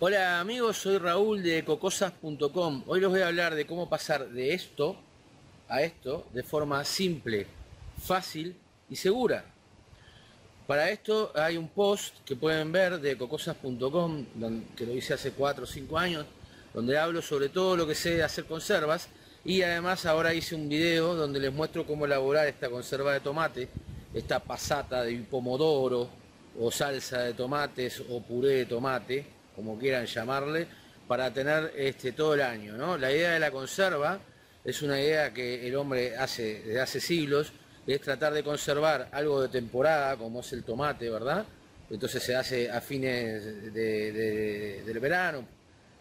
Hola amigos, soy Raúl de cocosas.com. Hoy les voy a hablar de cómo pasar de esto a esto de forma simple, fácil y segura. Para esto hay un post que pueden ver de cocosas.com, que lo hice hace 4 o 5 años, donde hablo sobre todo lo que sé de hacer conservas y además ahora hice un video donde les muestro cómo elaborar esta conserva de tomate, esta pasata de pomodoro o salsa de tomates o puré de tomate como quieran llamarle, para tener este, todo el año. ¿no? La idea de la conserva es una idea que el hombre hace desde hace siglos, es tratar de conservar algo de temporada, como es el tomate, ¿verdad? Entonces se hace a fines del verano,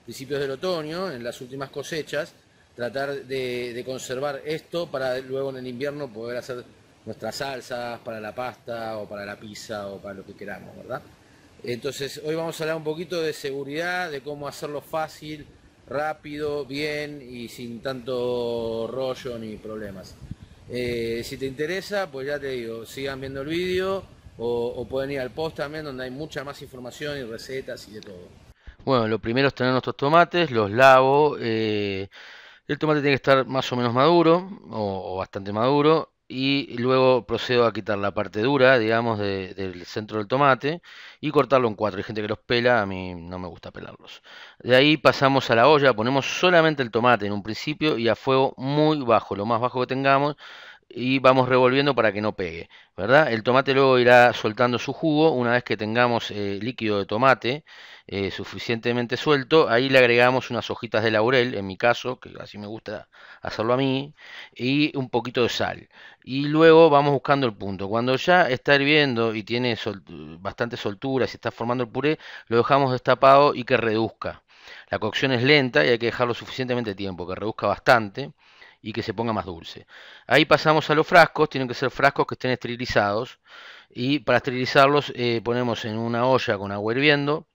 principios del otoño, en las últimas cosechas, tratar de, conservar esto para luego en el invierno poder hacer nuestras salsas para la pasta o para la pizza o para lo que queramos, ¿verdad? Entonces, hoy vamos a hablar un poquito de seguridad, de cómo hacerlo fácil, rápido, bien y sin tanto rollo ni problemas. Eh, si te interesa, pues ya te digo, sigan viendo el vídeo o, pueden ir al post también donde hay mucha más información y recetas y de todo. Bueno, lo primero es tener nuestros tomates, los lavo. Eh, el tomate tiene que estar más o menos maduro o bastante maduro y luego procedo a quitar la parte dura, digamos, del centro del tomate y cortarlo en cuatro. Hay gente que los pela, a mí no me gusta pelarlos. De ahí pasamos a la olla, ponemos solamente el tomate en un principio y a fuego muy bajo, lo más bajo que tengamos, y vamos revolviendo para que no pegue, ¿verdad? El tomate luego irá soltando su jugo, una vez que tengamos eh, líquido de tomate eh, suficientemente suelto, ahí le agregamos unas hojitas de laurel, en mi caso, que así me gusta hacerlo a mí, y un poquito de sal. Y luego vamos buscando el punto. Cuando ya está hirviendo y tiene bastante soltura, se está formando el puré, lo dejamos destapado y que reduzca. La cocción es lenta y hay que dejarlo suficientemente tiempo, que reduzca bastante y que se ponga más dulce. Ahí pasamos a los frascos, tienen que ser frascos que estén esterilizados y para esterilizarlos eh, ponemos en una olla con agua hirviendo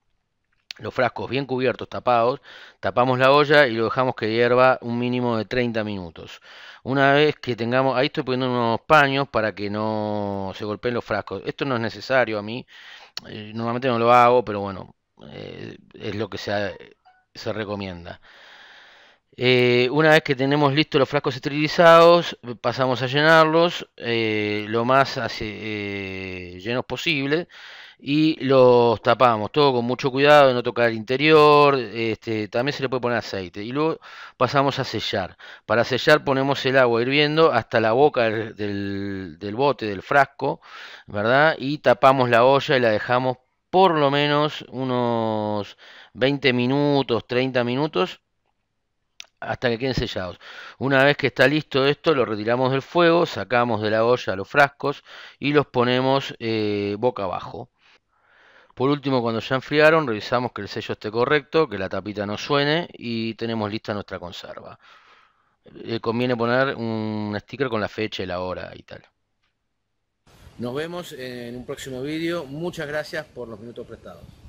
los frascos bien cubiertos, tapados, tapamos la olla y lo dejamos que hierva un mínimo de 30 minutos. Una vez que tengamos, ahí estoy poniendo unos paños para que no se golpeen los frascos. Esto no es necesario a mí, eh, normalmente no lo hago, pero bueno, eh, es lo que se recomienda. Eh, una vez que tenemos listos los frascos esterilizados, pasamos a llenarlos eh, lo más eh, llenos posible y los tapamos, todo con mucho cuidado de no tocar el interior, este, también se le puede poner aceite y luego pasamos a sellar. Para sellar ponemos el agua hirviendo hasta la boca del, del bote, del frasco, ¿verdad? Y tapamos la olla y la dejamos por lo menos unos 20 minutos, 30 minutos hasta que queden sellados. Una vez que está listo esto, lo retiramos del fuego, sacamos de la olla los frascos y los ponemos eh, boca abajo. Por último, cuando ya enfriaron, revisamos que el sello esté correcto, que la tapita no suene y tenemos lista nuestra conserva. Eh, conviene poner un sticker con la fecha y la hora y tal. Nos vemos en un próximo vídeo. Muchas gracias por los minutos prestados.